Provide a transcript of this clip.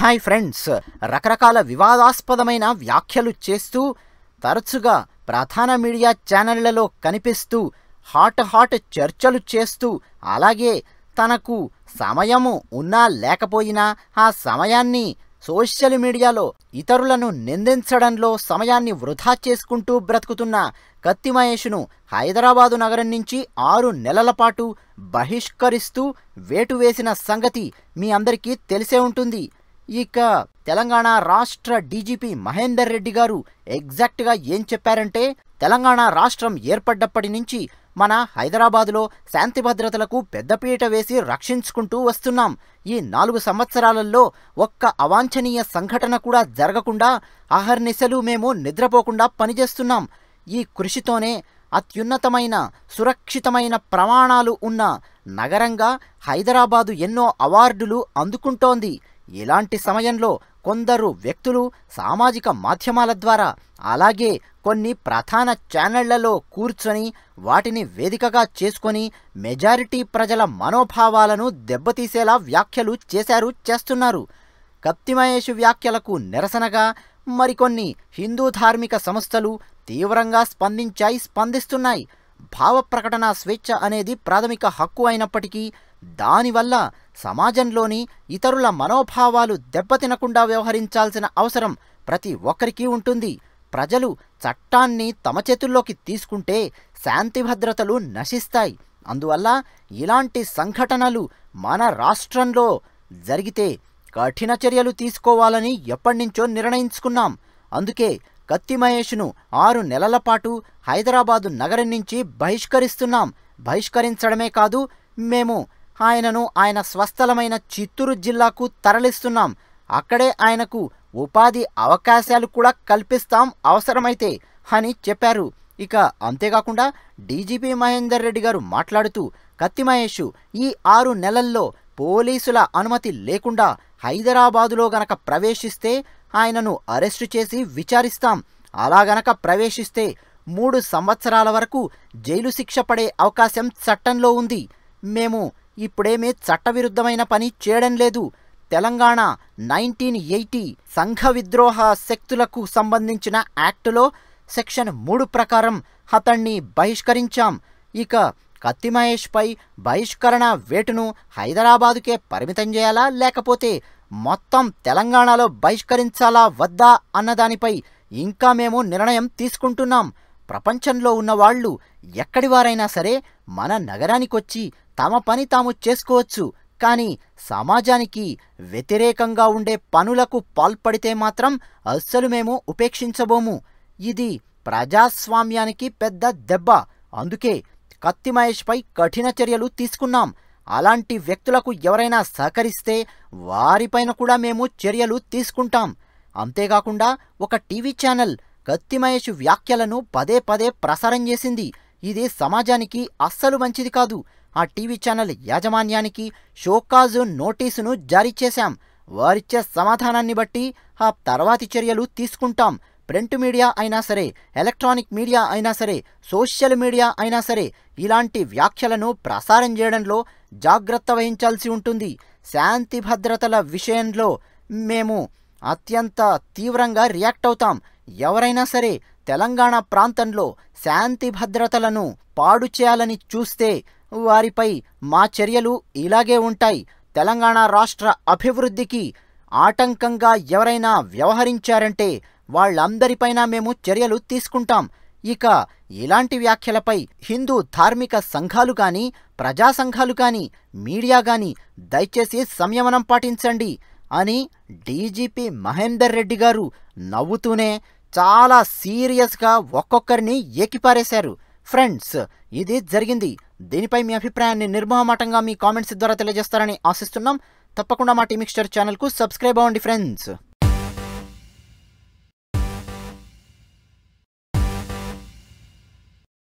hi friends రకరకాల వివాదాస్పదమైన వ్యాఖ్యలు చేస్తూ తరచుగా ప్రధాన మీడియా ఛానళ్లలో కనిపిస్తూ హాట్ హాట్ చర్చలు చేస్తూ అలాగే తనకు సమయము ఉన్నా లేకపోయినా ఆ సమయాన్ని సోషల్ మీడియాలో ఇతరులను నిందించడంలో సమయాన్ని వృధా చేసుకుంటూ బ్రతుకుతున్న కత్తి మహేష్ను హైదరాబాదు నగరం నుంచి ఆరు నెలల పాటు బహిష్కరిస్తూ వేటు వేసిన సంగతి మీ అందరికీ తెలిసే ఉంటుంది ఇక తెలంగాణ రాష్ట్ర డీజీపీ మహేందర్ రెడ్డి గారు ఎగ్జాక్ట్గా ఏం చెప్పారంటే తెలంగాణ రాష్ట్రం ఏర్పడ్డప్పటి నుంచి మన హైదరాబాదులో శాంతి భద్రతలకు పెద్దపీట వేసి రక్షించుకుంటూ వస్తున్నాం ఈ నాలుగు సంవత్సరాలలో ఒక్క అవాంఛనీయ సంఘటన కూడా జరగకుండా అహర్నిశలు మేము నిద్రపోకుండా పనిచేస్తున్నాం ఈ కృషితోనే అత్యున్నతమైన సురక్షితమైన ప్రమాణాలు ఉన్న నగరంగా హైదరాబాదు ఎన్నో అవార్డులు అందుకుంటోంది ఇలాంటి సమయంలో కొందరు వ్యక్తులు సామాజిక మాధ్యమాల ద్వారా అలాగే కొన్ని ప్రధాన ఛానళ్లలో కూర్చొని వాటిని వేదికగా చేసుకొని మెజారిటీ ప్రజల మనోభావాలను దెబ్బతీసేలా వ్యాఖ్యలు చేశారు చేస్తున్నారు కత్తిమహేష్ వ్యాఖ్యలకు నిరసనగా మరికొన్ని హిందూ ధార్మిక సంస్థలు తీవ్రంగా స్పందించాయి స్పందిస్తున్నాయి భావ ప్రకటన స్వేచ్ఛ అనేది ప్రాథమిక హక్కు అయినప్పటికీ దానివల్ల సమాజంలోని ఇతరుల మనోభావాలు దెబ్బతినకుండా వ్యవహరించాల్సిన అవసరం ప్రతి ఒక్కరికీ ఉంటుంది ప్రజలు చట్టాన్ని తమ చేతుల్లోకి తీసుకుంటే శాంతి భద్రతలు నశిస్తాయి అందువల్ల ఇలాంటి సంఘటనలు మన రాష్ట్రంలో జరిగితే కఠిన చర్యలు తీసుకోవాలని ఎప్పటినుంచో నిర్ణయించుకున్నాం అందుకే కత్తి మహేష్ను ఆరు నెలల పాటు హైదరాబాదు నగరం నుంచి బహిష్కరిస్తున్నాం బహిష్కరించడమే కాదు మేము ఆయనను ఆయన స్వస్థలమైన చిత్తూరు జిల్లాకు తరలిస్తున్నాం అక్కడే ఆయనకు ఉపాధి అవకాశాలు కూడా కల్పిస్తాం అవసరమైతే అని చెప్పారు ఇక అంతేకాకుండా డీజీపీ మహేందర్ రెడ్డి గారు మాట్లాడుతూ కత్తి మహేష్ ఈ ఆరు నెలల్లో పోలీసుల అనుమతి లేకుండా హైదరాబాదులో గనక ప్రవేశిస్తే ఆయనను అరెస్టు చేసి విచారిస్తాం అలాగనక ప్రవేశిస్తే మూడు సంవత్సరాల వరకు జైలు శిక్ష పడే అవకాశం చట్టంలో ఉంది మేము ఇప్పుడేమీ చట్టవిరుద్ధమైన పని చేయడం లేదు తెలంగాణ నైన్టీన్ ఎయిటీ సంఘ విద్రోహ శక్తులకు సంబంధించిన యాక్టులో సెక్షన్ మూడు ప్రకారం అతణ్ణి బహిష్కరించాం ఇక కత్తి మహేష్పై బహిష్కరణ వేటును హైదరాబాదుకే పరిమితం చేయాలా లేకపోతే మొత్తం తెలంగాణలో బహిష్కరించాలా వద్దా అన్నదానిపై ఇంకా మేము నిర్ణయం తీసుకుంటున్నాం ప్రపంచంలో ఉన్న వాళ్ళు సరే మన నగరానికొచ్చి తమ పని తాము చేసుకోవచ్చు కానీ సమాజానికి వ్యతిరేకంగా ఉండే పనులకు పాల్పడితే మాత్రం అస్సలు మేము ఉపేక్షించబోము ఇది ప్రజాస్వామ్యానికి పెద్ద దెబ్బ అందుకే కత్తిమహేష్పై కఠిన చర్యలు తీసుకున్నాం అలాంటి వ్యక్తులకు ఎవరైనా సహకరిస్తే వారిపైన కూడా మేము చర్యలు తీసుకుంటాం అంతేకాకుండా ఒక టీవీ ఛానల్ కత్తిమహేష్ వ్యాఖ్యలను పదే పదే ప్రసారం చేసింది ఇది సమాజానికి అస్సలు మంచిది కాదు ఆ టీవీ ఛానల్ యాజమాన్యానికి షోకాజు నోటీసును జారీ చేశాం వారిచ్చే సమాధానాన్ని బట్టి ఆ తర్వాతి చర్యలు తీసుకుంటాం ప్రింట్ మీడియా అయినా సరే ఎలక్ట్రానిక్ మీడియా అయినా సరే సోషల్ మీడియా అయినా సరే ఇలాంటి వ్యాఖ్యలను ప్రసారం చేయడంలో జాగ్రత్త వహించాల్సి ఉంటుంది శాంతి భద్రతల విషయంలో మేము అత్యంత తీవ్రంగా రియాక్ట్ అవుతాం ఎవరైనా సరే తెలంగాణ ప్రాంతంలో శాంతి భద్రతలను పాడు చేయాలని చూస్తే వారిపై మా చర్యలు ఇలాగే ఉంటాయి తెలంగాణ రాష్ట్ర అభివృద్ధికి ఆటంకంగా ఎవరైనా వ్యవహరించారంటే వాళ్లందరిపైన మేము చర్యలు తీసుకుంటాం ఇక ఇలాంటి వ్యాఖ్యలపై హిందూ ధార్మిక సంఘాలు కానీ ప్రజా సంఘాలు కానీ మీడియా కానీ దయచేసి సంయమనం పాటించండి అని డీజీపీ మహేందర్ రెడ్డి గారు నవ్వుతూనే చాలా సీరియస్గా ఒక్కొక్కరిని ఏకిపారేశారు ఫ్రెండ్స్ ఇది జరిగింది దీనిపై మీ అభిప్రాయాన్ని నిర్మహమాటంగా మీ కామెంట్స్ ద్వారా తెలియజేస్తారని ఆశిస్తున్నాం తప్పకుండా మా టీమిక్స్టర్ ఛానల్కు సబ్స్క్రైబ్ అవ్వండి ఫ్రెండ్స్